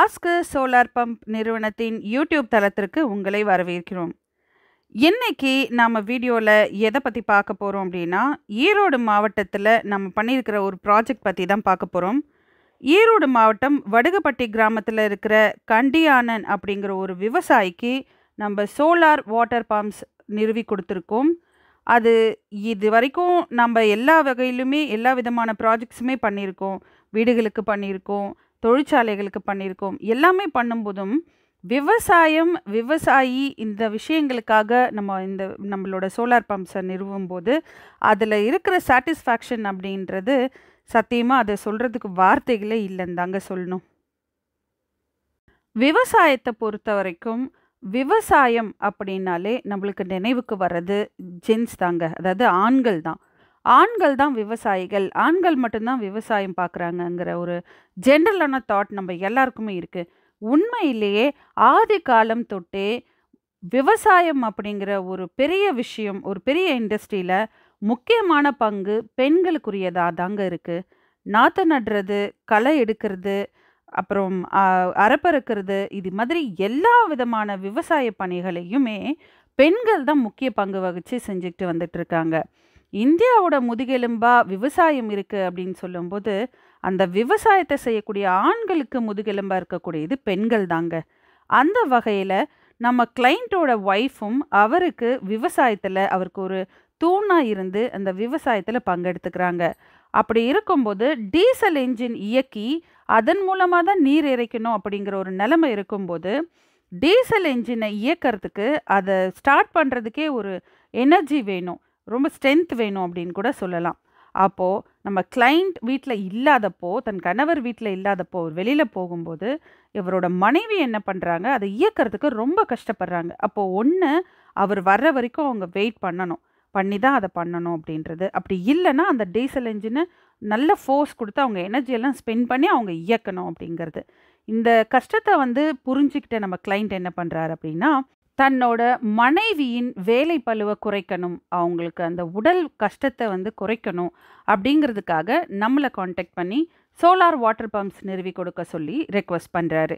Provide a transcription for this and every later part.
ass solar pump நிறுவனத்தின் YouTube தளத்திற்கு உங்களை வரவேற்கிறோம் இன்றைக்கி நாம் வீடியோவில் எதை பற்றி பார்க்க போகிறோம் அப்படின்னா ஈரோடு மாவட்டத்தில் நம்ம பண்ணியிருக்கிற ஒரு ப்ராஜெக்ட் பற்றி தான் பார்க்க போகிறோம் ஈரோடு மாவட்டம் வடுகப்பட்டி கிராமத்தில் இருக்கிற கண்டியானன் அப்படிங்கிற ஒரு விவசாயிக்கு நம்ம சோலார் வாட்டர் பம்ப்ஸ் நிறுவி கொடுத்துருக்கோம் அது இது வரைக்கும் நம்ம எல்லா வகையிலுமே எல்லா விதமான ப்ராஜெக்ட்ஸுமே பண்ணியிருக்கோம் வீடுகளுக்கு பண்ணியிருக்கோம் தொழிற்சாலைகளுக்கு பண்ணியிருக்கோம் எல்லாமே பண்ணும்போதும் விவசாயம் விவசாயி இந்த விஷயங்களுக்காக நம்ம இந்த நம்மளோட சோலார் பம்ப்ஸை நிறுவும் போது அதில் இருக்கிற சாட்டிஸ்ஃபேக்ஷன் அப்படின்றது சத்தியமாக அதை சொல்கிறதுக்கு வார்த்தைகளே இல்லைன்னு தாங்க சொல்லணும் விவசாயத்தை பொறுத்த வரைக்கும் விவசாயம் அப்படின்னாலே நம்மளுக்கு நினைவுக்கு வர்றது ஜென்ஸ் தாங்க அதாவது ஆண்கள் தான் ஆண்கள் தான் விவசாயிகள் ஆண்கள் மட்டும்தான் விவசாயம் பார்க்குறாங்கங்கிற ஒரு ஜென்ரலான தாட் நம்ம எல்லாருக்குமே இருக்குது உண்மையிலேயே ஆதி காலம் தொட்டே விவசாயம் அப்படிங்கிற ஒரு பெரிய விஷயம் ஒரு பெரிய இண்டஸ்ட்ரியில் முக்கியமான பங்கு பெண்களுக்குரியதாக தாங்க இருக்குது நாற்று நடுறது களை எடுக்கிறது அப்புறம் அறப்பறுக்கிறது இது மாதிரி எல்லா விதமான விவசாய பணிகளையுமே பெண்கள் தான் முக்கிய பங்கு வகித்து செஞ்சுக்கிட்டு வந்துட்டு இருக்காங்க இந்தியாவோட முதுகெலும்பாக விவசாயம் இருக்குது அப்படின்னு சொல்லும்போது அந்த விவசாயத்தை செய்யக்கூடிய ஆண்களுக்கு முதுகெலும்பாக இருக்கக்கூடியது பெண்கள் தாங்க அந்த வகையில் நம்ம கிளைண்ட்டோட ஒய்ஃபும் அவருக்கு விவசாயத்தில் அவருக்கு ஒரு தூணாக இருந்து அந்த விவசாயத்தில் பங்கெடுத்துக்கிறாங்க அப்படி இருக்கும்போது டீசல் என்ஜின் இயக்கி அதன் மூலமாக தான் நீர் இறைக்கணும் அப்படிங்கிற ஒரு நிலைமை இருக்கும்போது டீசல் என்ஜினை இயக்கிறதுக்கு அதை ஸ்டார்ட் பண்ணுறதுக்கே ஒரு எனர்ஜி வேணும் ரொம்ப ஸ்ட்ரென்த் வேணும் அப்படின்னு கூட சொல்லலாம் அப்போது நம்ம கிளைண்ட் வீட்டில் இல்லாதப்போ தன் கணவர் வீட்டில் இல்லாதப்போ வெளியில் போகும்போது இவரோட மனைவி என்ன பண்ணுறாங்க அதை இயக்கிறதுக்கு ரொம்ப கஷ்டப்படுறாங்க அப்போது ஒன்று அவர் வர்ற வரைக்கும் அவங்க வெயிட் பண்ணணும் பண்ணி தான் அதை பண்ணணும் அப்படின்றது அப்படி இல்லைன்னா அந்த டீசல் என்ஜினை நல்ல ஃபோர்ஸ் கொடுத்து அவங்க எனர்ஜியெல்லாம் ஸ்பெண்ட் பண்ணி அவங்க இயக்கணும் அப்படிங்கிறது இந்த கஷ்டத்தை வந்து புரிஞ்சிக்கிட்ட நம்ம கிளைண்ட் என்ன பண்ணுறாரு அப்படின்னா தன்னோட மனைவியின் வேலை பழுவை குறைக்கணும் அவங்களுக்கு அந்த உடல் கஷ்டத்தை வந்து குறைக்கணும் அப்படிங்கிறதுக்காக நம்மளை காண்டாக்ட் பண்ணி சோலார் வாட்டர் பம்ப்ஸ் நிறுவி கொடுக்க சொல்லி ரெக்வஸ்ட் பண்ணுறாரு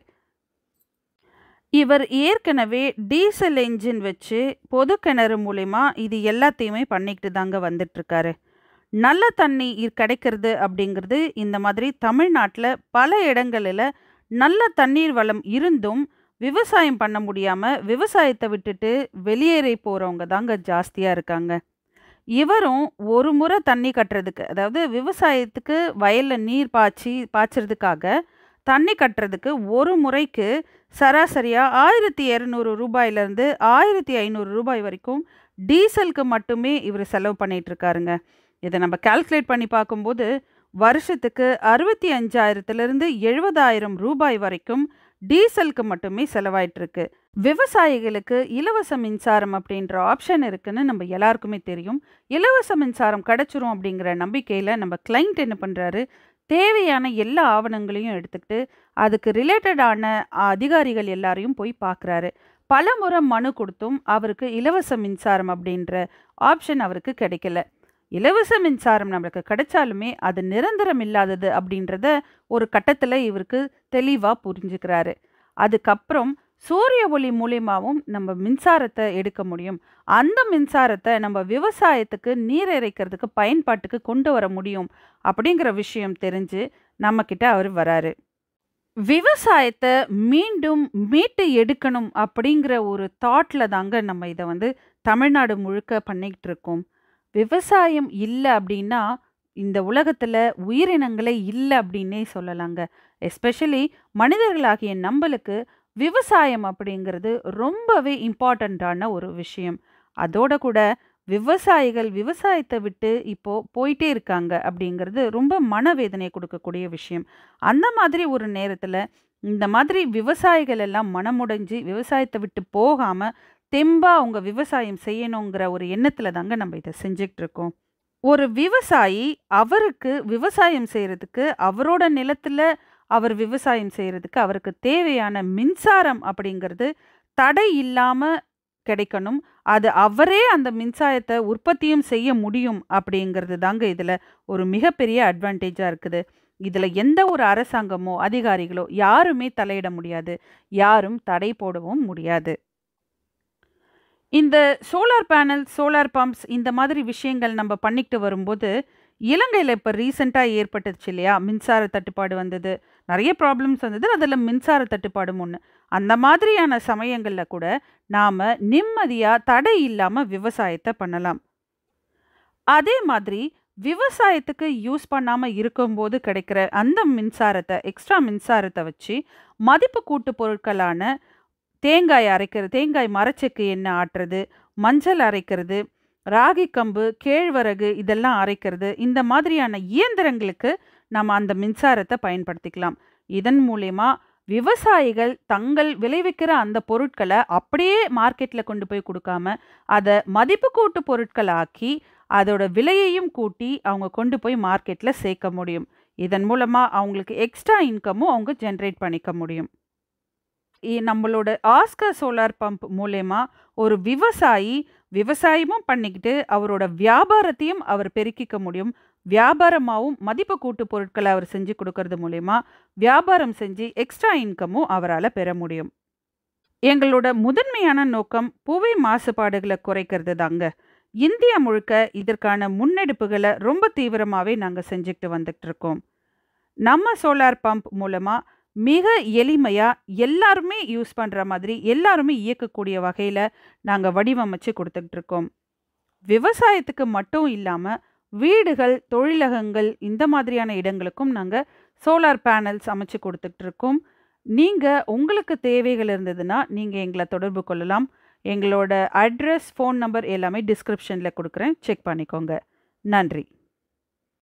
இவர் ஏற்கனவே டீசல் என்ஜின் வச்சு பொது கிணறு மூலிமா இது எல்லாத்தையுமே பண்ணிக்கிட்டு தாங்க வந்துட்டுருக்காரு நல்ல தண்ணி கிடைக்கிறது அப்படிங்கிறது இந்த மாதிரி தமிழ்நாட்டில் பல இடங்களில் நல்ல தண்ணீர் வளம் இருந்தும் விவசாயம் பண்ண முடியாமல் விவசாயத்தை விட்டுட்டு வெளியேறி போகிறவங்க தாங்க ஜாஸ்தியாக இருக்காங்க இவரும் ஒரு முறை தண்ணி கட்டுறதுக்கு அதாவது விவசாயத்துக்கு வயலில் நீர் பாய்ச்சி பாய்ச்சறதுக்காக தண்ணி கட்டுறதுக்கு ஒரு முறைக்கு சராசரியாக ஆயிரத்தி இரநூறு ரூபாயிலேருந்து ஆயிரத்தி ஐநூறு ரூபாய் வரைக்கும் டீசலுக்கு மட்டுமே இவர் செலவு பண்ணிகிட்ருக்காருங்க இதை நம்ம கால்குலேட் பண்ணி பார்க்கும்போது வருஷத்துக்கு அறுபத்தி அஞ்சாயிரத்துலேருந்து எழுபதாயிரம் ரூபாய் வரைக்கும் டீசலுக்கு மட்டுமே செலவாயிட்டுருக்கு விவசாயிகளுக்கு இலவச மின்சாரம் அப்படின்ற ஆப்ஷன் இருக்குன்னு நம்ம எல்லாருக்குமே தெரியும் இலவச மின்சாரம் கிடச்சிரும் அப்படிங்கிற நம்பிக்கையில் நம்ம கிளைண்ட் என்ன பண்ணுறாரு தேவையான எல்லா ஆவணங்களையும் எடுத்துக்கிட்டு அதுக்கு ரிலேட்டடான அதிகாரிகள் எல்லாரையும் போய் பார்க்குறாரு பல முறை மனு கொடுத்தும் அவருக்கு இலவச மின்சாரம் அப்படின்ற ஆப்ஷன் அவருக்கு கிடைக்கல இலவச மின்சாரம் நம்மளுக்கு கிடைச்சாலுமே அது நிரந்தரம் இல்லாதது அப்படின்றத ஒரு கட்டத்தில் இவருக்கு தெளிவாக புரிஞ்சுக்கிறாரு அதுக்கப்புறம் சூரிய ஒளி மூலியமாகவும் நம்ம மின்சாரத்தை எடுக்க முடியும் அந்த மின்சாரத்தை நம்ம விவசாயத்துக்கு நீர் இறைக்கிறதுக்கு பயன்பாட்டுக்கு கொண்டு வர முடியும் அப்படிங்கிற விஷயம் தெரிஞ்சு நம்மக்கிட்ட அவர் வராரு விவசாயத்தை மீண்டும் மீட்டு எடுக்கணும் அப்படிங்கிற ஒரு தாட்டில் தாங்க நம்ம இதை வந்து தமிழ்நாடு முழுக்க பண்ணிக்கிட்டு இருக்கோம் விவசாயம் இல்லை அப்படின்னா இந்த உலகத்தில் உயிரினங்களே இல்லை அப்படின்னே சொல்லலாங்க எஸ்பெஷலி மனிதர்களாகிய நம்மளுக்கு விவசாயம் அப்படிங்கிறது ரொம்பவே இம்பார்ட்டண்ட்டான ஒரு விஷயம் அதோட கூட விவசாயிகள் விவசாயத்தை விட்டு இப்போது போயிட்டே இருக்காங்க அப்படிங்கிறது ரொம்ப மனவேதனை கொடுக்கக்கூடிய விஷயம் அந்த மாதிரி ஒரு நேரத்தில் இந்த மாதிரி விவசாயிகள் எல்லாம் மனமுடைஞ்சு விவசாயத்தை விட்டு போகாமல் தெம்பாக அவங்க விவசாயம் செய்யணுங்கிற ஒரு எண்ணத்தில் தாங்க நம்ம இதை இருக்கோம் ஒரு விவசாயி அவருக்கு விவசாயம் செய்கிறதுக்கு அவரோட நிலத்தில் அவர் விவசாயம் செய்கிறதுக்கு அவருக்கு தேவையான மின்சாரம் அப்படிங்கிறது தடை இல்லாமல் கிடைக்கணும் அது அவரே அந்த மின்சாரத்தை உற்பத்தியும் செய்ய முடியும் அப்படிங்கிறது தாங்க இதில் ஒரு மிகப்பெரிய அட்வான்டேஜாக இருக்குது இதில் எந்த ஒரு அரசாங்கமோ அதிகாரிகளோ யாருமே தலையிட முடியாது யாரும் தடை போடவும் முடியாது இந்த சோலார் பேனல் சோலார் பம்ப்ஸ் இந்த மாதிரி விஷயங்கள் நம்ம பண்ணிக்கிட்டு வரும்போது இலங்கையில் இப்போ ரீசெண்டாக ஏற்பட்டுச்சு இல்லையா மின்சார தட்டுப்பாடு வந்தது நிறைய ப்ராப்ளம்ஸ் வந்தது அதில் மின்சார தட்டுப்பாடும் ஒன்று அந்த மாதிரியான சமயங்களில் கூட நாம் நிம்மதியாக தடை இல்லாமல் விவசாயத்தை பண்ணலாம் அதே மாதிரி விவசாயத்துக்கு யூஸ் பண்ணாமல் இருக்கும்போது கிடைக்கிற அந்த மின்சாரத்தை எக்ஸ்ட்ரா மின்சாரத்தை வச்சு மதிப்பு கூட்டு பொருட்களான தேங்காய் அரைக்கிறது தேங்காய் மரச்செக்கு எண்ணெய் ஆட்டுறது மஞ்சள் அரைக்கிறது ராகி கம்பு கேழ்வரகு இதெல்லாம் அரைக்கிறது இந்த மாதிரியான இயந்திரங்களுக்கு நம்ம அந்த மின்சாரத்தை பயன்படுத்திக்கலாம் இதன் மூலயமா விவசாயிகள் தங்கள் விளைவிக்கிற அந்த பொருட்களை அப்படியே மார்க்கெட்டில் கொண்டு போய் கொடுக்காம அதை மதிப்பு கூட்டு பொருட்களாக்கி அதோட விலையையும் கூட்டி அவங்க கொண்டு போய் மார்க்கெட்டில் சேர்க்க முடியும் இதன் மூலமாக அவங்களுக்கு எக்ஸ்ட்ரா இன்கமும் அவங்க ஜென்ரேட் பண்ணிக்க முடியும் நம்மளோட ஆஸ்கர் சோலார் பம்ப் மூலயமா ஒரு விவசாயி விவசாயமும் பண்ணிக்கிட்டு அவரோட வியாபாரத்தையும் அவர் பெருக்கிக்க முடியும் வியாபாரமாகவும் மதிப்பு கூட்டு பொருட்களை அவர் செஞ்சு கொடுக்கறது மூலயமா வியாபாரம் செஞ்சு எக்ஸ்ட்ரா இன்கமும் அவரால் பெற முடியும் எங்களோட முதன்மையான நோக்கம் புவி மாசுபாடுகளை குறைக்கிறது தாங்க இந்தியா முழுக்க இதற்கான முன்னெடுப்புகளை ரொம்ப தீவிரமாகவே நாங்கள் செஞ்சுக்கிட்டு வந்துட்டு இருக்கோம் நம்ம சோலார் பம்ப் மூலமாக மிக எளிமையாக எல்லாருமே யூஸ் பண்ணுற மாதிரி எல்லாருமே இயக்கக்கூடிய வகையில் நாங்கள் வடிவமைச்சு கொடுத்துட்ருக்கோம் விவசாயத்துக்கு மட்டும் இல்லாமல் வீடுகள் தொழிலகங்கள் இந்த மாதிரியான இடங்களுக்கும் நாங்கள் சோலார் பேனல்ஸ் அமைச்சு கொடுத்துட்ருக்கோம் நீங்கள் உங்களுக்கு தேவைகள் இருந்ததுன்னா நீங்கள் எங்களை தொடர்பு கொள்ளலாம் எங்களோட அட்ரஸ் ஃபோன் நம்பர் எல்லாமே டிஸ்கிரிப்ஷனில் கொடுக்குறேன் செக் பண்ணிக்கோங்க நன்றி